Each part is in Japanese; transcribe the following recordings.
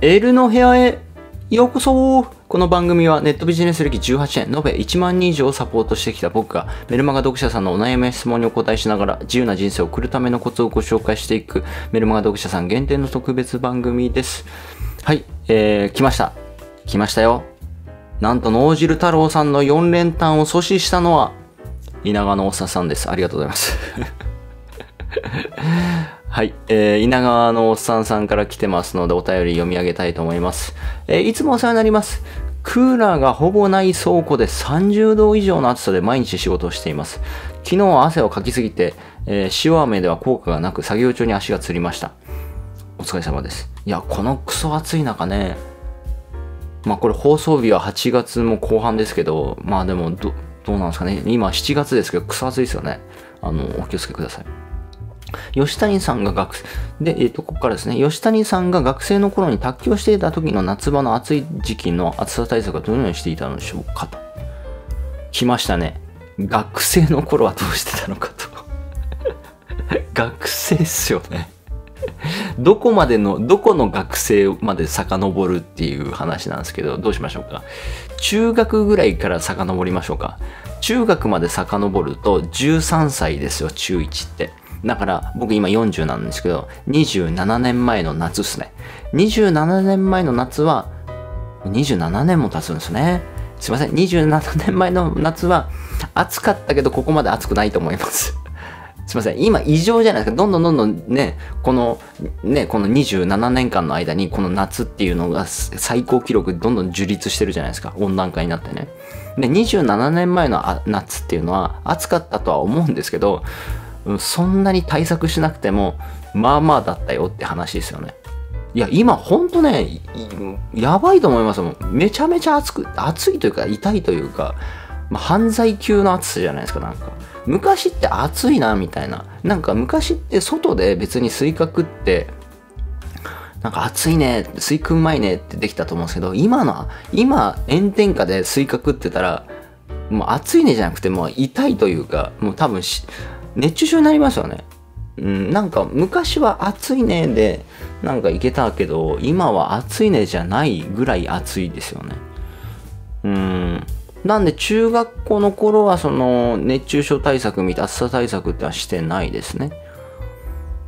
エルの部屋へようこそこの番組はネットビジネス歴18年、延べ1万人以上をサポートしてきた僕がメルマガ読者さんのお悩みや質問にお答えしながら自由な人生を送るためのコツをご紹介していくメルマガ読者さん限定の特別番組です。はい、えー、来ました。来ましたよ。なんと脳汁太郎さんの4連単を阻止したのは稲川のおっさんです。ありがとうございます。はい、えー、稲川のおっさんさんから来てますので、お便り読み上げたいと思います。えー、いつもお世話になります。クーラーがほぼない倉庫で30度以上の暑さで毎日仕事をしています。昨日は汗をかきすぎて、えー、塩飴では効果がなく作業中に足がつりました。お疲れ様です。いや、このクソ暑い中ね、まあこれ放送日は8月も後半ですけど、まあでもど、どうなんですかね。今7月ですけど、クソ暑いですよね。あの、お気をつけください。吉谷さんが学生、で、えっ、ー、と、ここからですね、吉谷さんが学生の頃に卓球をしていた時の夏場の暑い時期の暑さ対策はどのようにしていたのでしょうかと。来ましたね。学生の頃はどうしてたのかと。学生っすよね。どこまでの、どこの学生まで遡るっていう話なんですけど、どうしましょうか。中学ぐらいから遡りましょうか。中学まで遡ると13歳ですよ、中1って。だから僕今40なんですけど、27年前の夏ですね。27年前の夏は、27年も経つんですね。すいません。27年前の夏は、暑かったけど、ここまで暑くないと思います。すいません。今異常じゃないですか。どんどんどんどんね、この、ね、この27年間の間に、この夏っていうのが最高記録どんどん樹立してるじゃないですか。温暖化になってね。で、27年前の夏っていうのは暑かったとは思うんですけど、そんなに対策しなくても、まあまあだったよって話ですよね。いや、今ほんとね、やばいと思いますもん。めちゃめちゃ暑く、暑いというか痛いというか、まあ、犯罪級の暑さじゃないですか、なんか。昔って暑いな、みたいな。なんか昔って外で別にスイカ食って、なんか暑いね、スイカうまいねってできたと思うんですけど、今の、今炎天下でスイカ食ってたら、もう暑いねじゃなくてもう痛いというか、もう多分し、熱中症になりますよね。うん、なんか昔は暑いねでなんか行けたけど今は暑いねじゃないぐらい暑いですよね。うんなんで中学校の頃はその熱中症対策みたいな暑さ対策ってはしてないですね。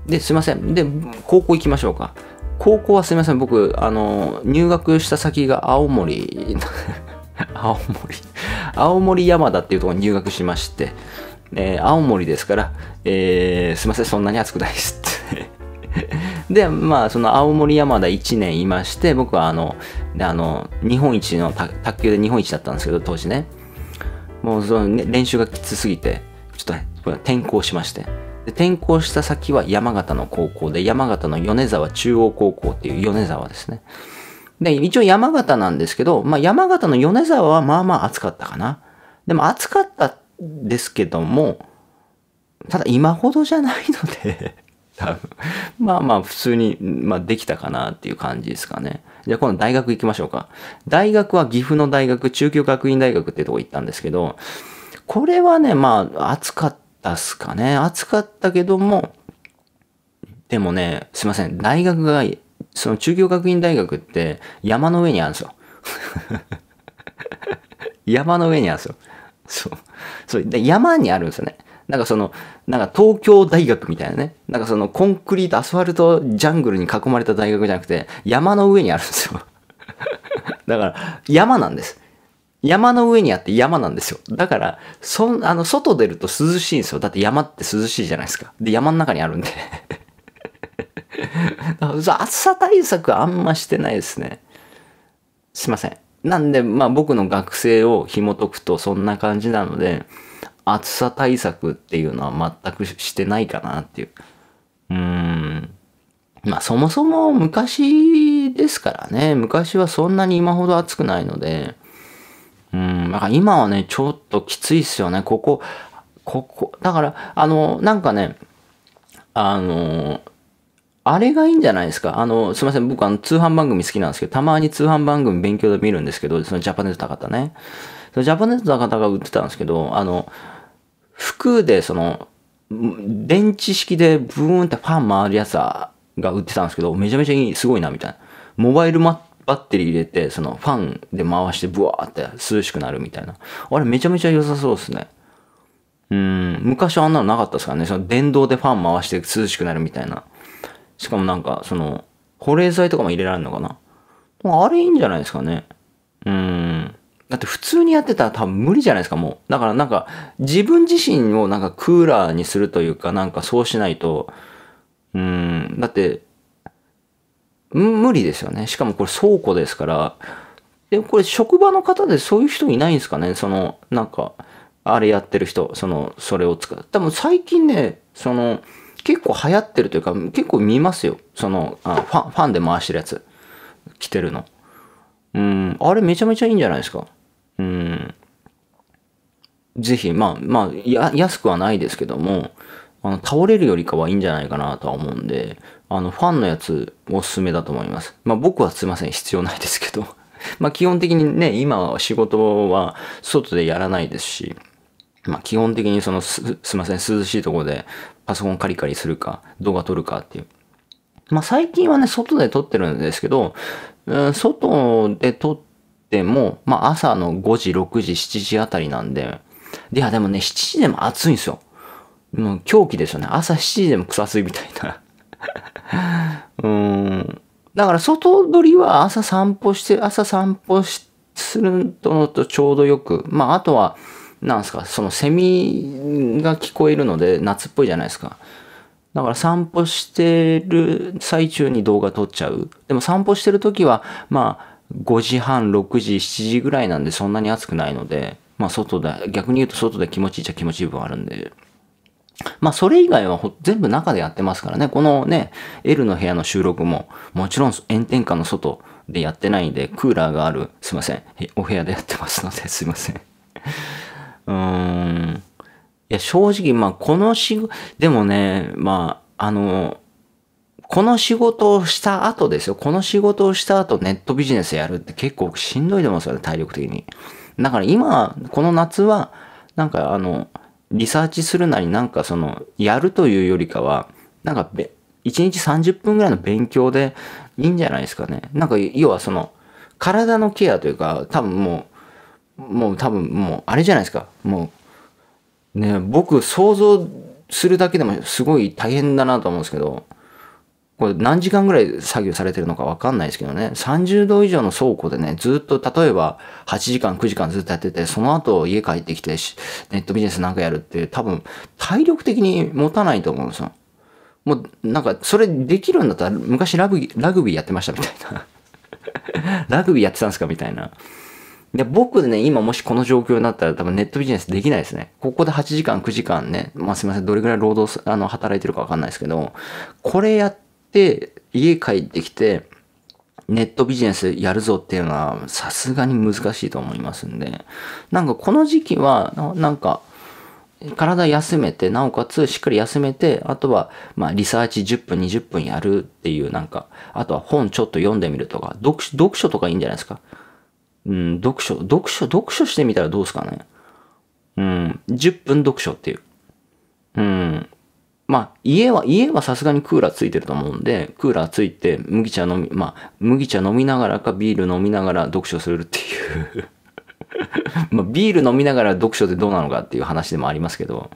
で、すいません。で、高校行きましょうか。高校はすいません。僕、あの、入学した先が青森、青森、青森山田っていうところに入学しまして、えー、青森ですから、えー、すいません、そんなに暑くないですって で、まあ、その青森山田1年いまして、僕はあの、あの、日本一の、卓球で日本一だったんですけど、当時ね。もうその、ね、練習がきつすぎて、ちょっとね、転校しまして。で転校した先は山形の高校で、山形の米沢中央高校っていう米沢ですね。で、一応山形なんですけど、まあ山形の米沢はまあまあ暑かったかな。でも暑かったってですけども、ただ今ほどじゃないので 多分、まあまあ普通に、まあできたかなっていう感じですかね。じゃあ今度大学行きましょうか。大学は岐阜の大学、中京学院大学ってとこ行ったんですけど、これはね、まあ暑かったっすかね。暑かったけども、でもね、すいません。大学が、その中京学院大学って山の上にあるんですよ。山の上にあるんですよ。そう。そう、山にあるんですよね。なんかその、なんか東京大学みたいなね。なんかそのコンクリート、アスファルトジャングルに囲まれた大学じゃなくて、山の上にあるんですよ。だから、山なんです。山の上にあって山なんですよ。だから、そあの、外出ると涼しいんですよ。だって山って涼しいじゃないですか。で、山の中にあるんで。暑さ対策あんましてないですね。すいません。なんで、まあ僕の学生を紐解くとそんな感じなので、暑さ対策っていうのは全くしてないかなっていう。うーん。まあそもそも昔ですからね、昔はそんなに今ほど暑くないので、うん、だから今はね、ちょっときついっすよね、ここ、ここ、だから、あの、なんかね、あの、あれがいいんじゃないですかあの、すいません。僕、あの、通販番組好きなんですけど、たまに通販番組勉強で見るんですけど、そのジャパネットの方ね。そのジャパネットの方が売ってたんですけど、あの、服で、その、電池式でブーンってファン回るやつが売ってたんですけど、めちゃめちゃいい、すごいな、みたいな。モバイルバッテリー入れて、そのファンで回してブワーって涼しくなるみたいな。あれめちゃめちゃ良さそうですね。うん、昔はあんなのなかったですからね。その電動でファン回して涼しくなるみたいな。しかもなんか、その、保冷剤とかも入れられるのかなあれいいんじゃないですかね。うん。だって普通にやってたら多分無理じゃないですか、もう。だからなんか、自分自身をなんかクーラーにするというか、なんかそうしないと、うん、だって、無理ですよね。しかもこれ倉庫ですから、で、これ職場の方でそういう人いないんですかねその、なんか、あれやってる人、その、それを使う。多分最近ね、その、結構流行ってるというか、結構見ますよ。その、あファン、ファンで回してるやつ。着てるの。うん、あれめちゃめちゃいいんじゃないですか。うん。ぜひ、まあ、まあ、や、安くはないですけども、あの、倒れるよりかはいいんじゃないかなとは思うんで、あの、ファンのやつおすすめだと思います。まあ僕はすいません、必要ないですけど。まあ基本的にね、今は仕事は外でやらないですし、まあ基本的にそのす、すいません、涼しいとこでパソコンカリカリするか、動画撮るかっていう。まあ最近はね、外で撮ってるんですけど、うん、外で撮っても、まあ朝の5時、6時、7時あたりなんで、いやでもね、7時でも暑いんですよ。もう狂気ですよね。朝7時でも草すいみたいな。うん。だから外撮りは朝散歩して、朝散歩するのとちょうどよく。まああとは、なんすか、そのセミが聞こえるので夏っぽいじゃないですか。だから散歩してる最中に動画撮っちゃう。でも散歩してる時は、まあ、5時半、6時、7時ぐらいなんでそんなに暑くないので、まあ外で、逆に言うと外で気持ちいいっちゃ気持ちいい部分あるんで。まあそれ以外は全部中でやってますからね。このね、L の部屋の収録も、もちろん炎天下の外でやってないんで、クーラーがある、すいません。お部屋でやってますので、すいません。うーん。いや、正直、まあ、この仕事、でもね、まあ、あの、この仕事をした後ですよ。この仕事をした後、ネットビジネスやるって結構しんどいと思うんですよね、体力的に。だから今、この夏は、なんかあの、リサーチするなり、なんかその、やるというよりかは、なんか、1日30分ぐらいの勉強でいいんじゃないですかね。なんか、要はその、体のケアというか、多分もう、もう多分もうあれじゃないですかもうね僕想像するだけでもすごい大変だなと思うんですけどこれ何時間ぐらい作業されてるのかわかんないですけどね30度以上の倉庫でねずっと例えば8時間9時間ずっとやっててその後家帰ってきてネットビジネスなんかやるって多分体力的に持たないと思うんですよ。もうなんかそれできるんだったら昔ラグラグビーやってましたみたいな ラグビーやってたんですかみたいな。で、僕ね、今もしこの状況になったら多分ネットビジネスできないですね。ここで8時間、9時間ね、まあすいません、どれぐらい労働、あの、働いてるかわかんないですけど、これやって、家帰ってきて、ネットビジネスやるぞっていうのは、さすがに難しいと思いますんで、なんかこの時期は、なんか、体休めて、なおかつしっかり休めて、あとは、まあ、リサーチ10分、20分やるっていう、なんか、あとは本ちょっと読んでみるとか、読書とかいいんじゃないですか。うん、読書、読書、読書してみたらどうですかね。うん、10分読書っていう。うん。まあ、家は、家はさすがにクーラーついてると思うんで、クーラーついて、麦茶飲み、まあ、麦茶飲みながらかビール飲みながら読書するっていう まあ、ビール飲みながら読書ってどうなのかっていう話でもありますけど、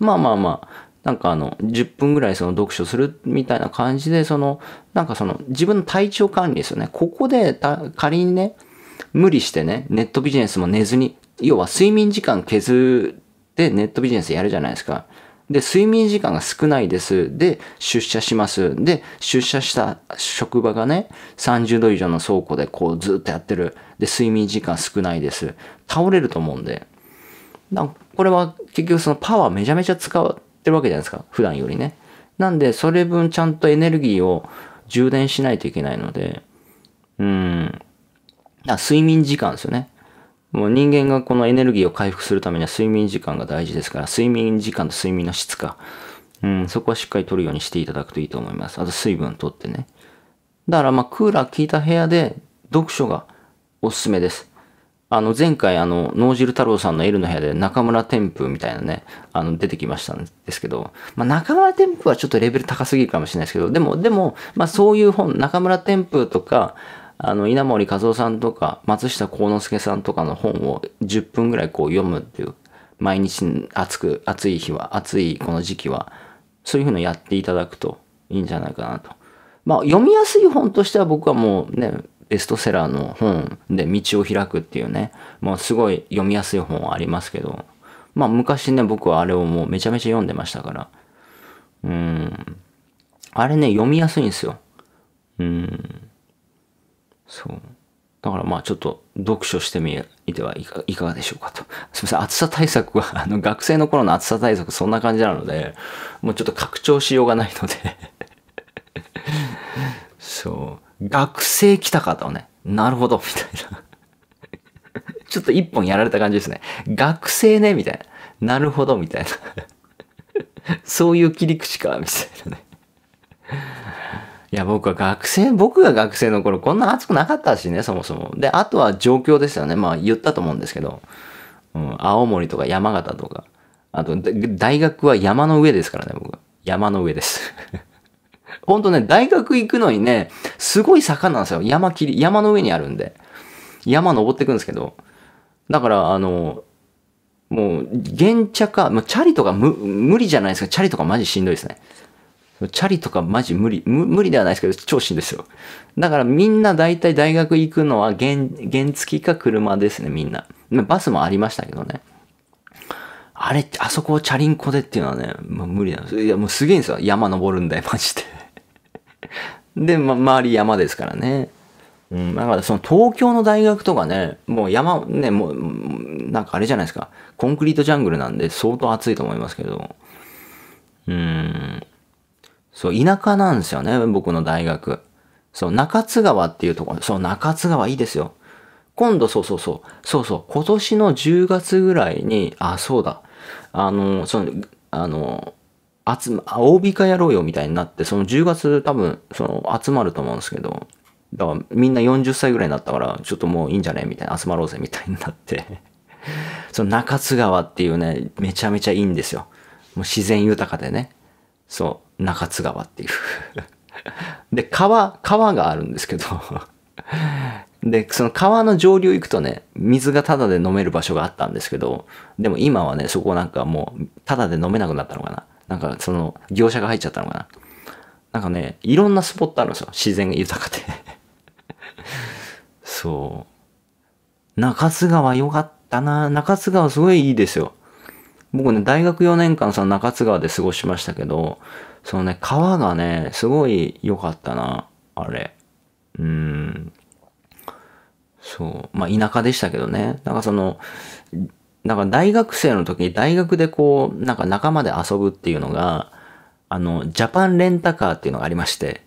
まあまあまあ、なんかあの、10分ぐらいその読書するみたいな感じで、その、なんかその、自分の体調管理ですよね。ここで、仮にね、無理してね、ネットビジネスも寝ずに、要は睡眠時間削ってネットビジネスやるじゃないですか。で、睡眠時間が少ないです。で、出社します。で、出社した職場がね、30度以上の倉庫でこうずっとやってる。で、睡眠時間少ないです。倒れると思うんで。これは結局そのパワーめちゃめちゃ使ってるわけじゃないですか。普段よりね。なんで、それ分ちゃんとエネルギーを充電しないといけないので、うん。あ睡眠時間ですよね。もう人間がこのエネルギーを回復するためには睡眠時間が大事ですから、睡眠時間と睡眠の質か。うん、そこはしっかり取るようにしていただくといいと思います。あと水分とってね。だからまあクーラー効いた部屋で読書がおすすめです。あの前回あの脳汁太郎さんの L の部屋で中村天風みたいなね、あの出てきましたんですけど、まあ、中村天風はちょっとレベル高すぎるかもしれないですけど、でも、でも、まあそういう本、中村天風とか、あの、稲森和夫さんとか、松下幸之助さんとかの本を10分ぐらいこう読むっていう、毎日暑く、暑い日は、暑いこの時期は、そういうふうにやっていただくといいんじゃないかなと。まあ、読みやすい本としては僕はもうね、ベストセラーの本で道を開くっていうね、もうすごい読みやすい本はありますけど、まあ昔ね、僕はあれをもうめちゃめちゃ読んでましたから、うん、あれね、読みやすいんですよ。うん。そうだからまあちょっと読書してみてはいかいかがでしょうかと。すみません、暑さ対策は、あの学生の頃の暑さ対策そんな感じなので、もうちょっと拡張しようがないので そう、学生来た方をね、なるほど、みたいなちょっと一本やられた感じですね。学生ね、みたいな。なるほど、みたいな そういう切り口か、みたいなね。いや、僕は学生、僕が学生の頃、こんな暑くなかったしね、そもそも。で、あとは状況ですよね。まあ、言ったと思うんですけど、うん、青森とか山形とか、あと、大学は山の上ですからね、僕は。山の上です。ほんとね、大学行くのにね、すごい坂なんですよ。山切り、山の上にあるんで。山登ってくんですけど。だから、あの、もう、原茶か、もうチャリとか無無理じゃないですか。チャリとかマジしんどいですね。チャリとかマジ無理無理ではないですけど、超しんですよ。だからみんな大体大学行くのは原、原付か車ですね、みんな。バスもありましたけどね。あれ、あそこをチャリンコでっていうのはね、もう無理なんです。いや、もうすげえんですよ。山登るんだよ、マジで。で、ま、周り山ですからね。うん、だからその東京の大学とかね、もう山、ね、もう、なんかあれじゃないですか。コンクリートジャングルなんで相当暑いと思いますけど。うん。そう、田舎なんですよね、僕の大学。そう、中津川っていうところ、そう、中津川いいですよ。今度、そうそうそう、そうそう、今年の10月ぐらいに、あ、そうだ、あの、その、あの、集ま、大 b 化やろうよみたいになって、その10月多分、その、集まると思うんですけど、だからみんな40歳ぐらいになったから、ちょっともういいんじゃねみたいな、集まろうぜみたいになって その中津川っていうね、めちゃめちゃいいんですよ。もう自然豊かでね。そう。中津川っていう で、川、川があるんですけどで、その川の上流行くとね、水がタダで飲める場所があったんですけど、でも今はね、そこなんかもう、タダで飲めなくなったのかな。なんかその、業者が入っちゃったのかな。なんかね、いろんなスポットあるんですよ。自然が豊かで そう。中津川良かったな。中津川すごいいいですよ。僕ね、大学4年間その中津川で過ごしましたけど、そのね、川がね、すごい良かったな、あれ。うん。そう。まあ、田舎でしたけどね。なんかその、なんか大学生の時に大学でこう、なんか仲間で遊ぶっていうのが、あの、ジャパンレンタカーっていうのがありまして、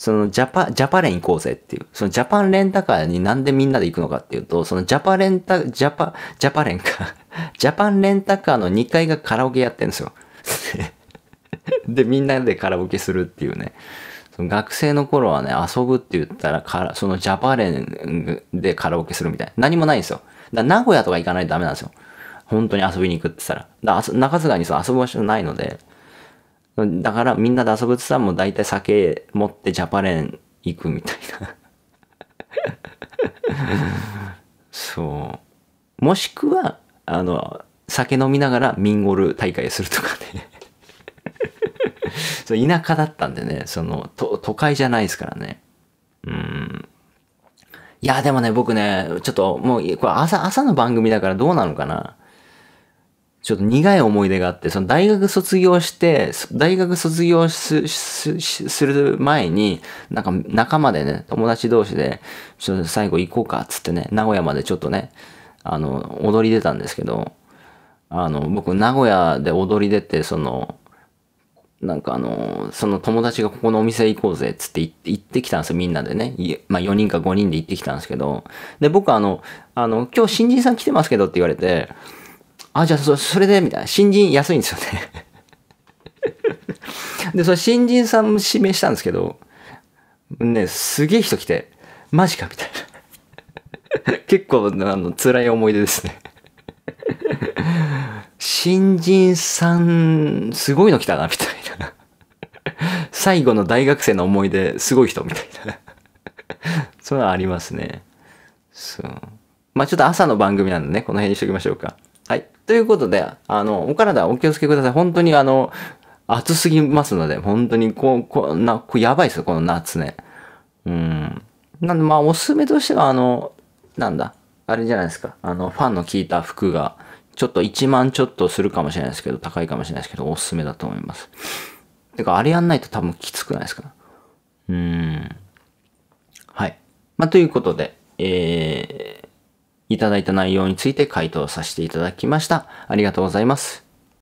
そのジャパ、ジャパレン行こうぜっていう。そのジャパンレンタカーになんでみんなで行くのかっていうと、そのジャパレンタ、ジャパ、ジャパレンか。ジャパンレンタカーの2階がカラオケやってるんですよ。で、みんなでカラオケするっていうね。その学生の頃はね、遊ぶって言ったらそのジャパレンでカラオケするみたいな。何もないんですよ。だ名古屋とか行かないとダメなんですよ。本当に遊びに行くって言ったら。だ中津川にその遊ぶ場所ないので、だからみんなで遊ぶってさ、もう大体酒持ってジャパレン行くみたいなそう。もしくは、あの、酒飲みながらミンゴル大会するとかね そう。田舎だったんでね、その、都会じゃないですからね。うん。いや、でもね、僕ね、ちょっともう、これ朝、朝の番組だからどうなのかなちょっと苦い思い出があって、その大学卒業して、大学卒業する前に、なんか仲間でね、友達同士で、ちょっと最後行こうかっつってね、名古屋までちょっとね、あの、踊り出たんですけど、あの、僕、名古屋で踊り出て、その、なんかあの、その友達がここのお店行こうぜっつって行ってきたんですよ、みんなでね。まあ4人か5人で行ってきたんですけど。で、僕あの、あの、今日新人さん来てますけどって言われて、あ、じゃあそ、それで、みたいな。新人安いんですよね で、その新人さんも指名したんですけど、ね、すげえ人来て、マジか、みたいな 結構、あの、辛い思い出ですね新人さん、すごいの来たな、みたいな。最後の大学生の思い出、すごい人、みたいな。そういうのありますね。そう。まあちょっと朝の番組なんでね、この辺にしときましょうか。はい。ということで、あの、お体お気をつけください。本当にあの、暑すぎますので、本当にこう、こう、な、こうやばいですよ、この夏ね。うん。なんで、まあ、おすすめとしては、あの、なんだ、あれじゃないですか。あの、ファンの効いた服が、ちょっと1万ちょっとするかもしれないですけど、高いかもしれないですけど、おすすめだと思います。てか、あれやんないと多分きつくないですかうーん。はい。まあ、ということで、えー、いただいた内容について回答させていただきました。ありがとうございます。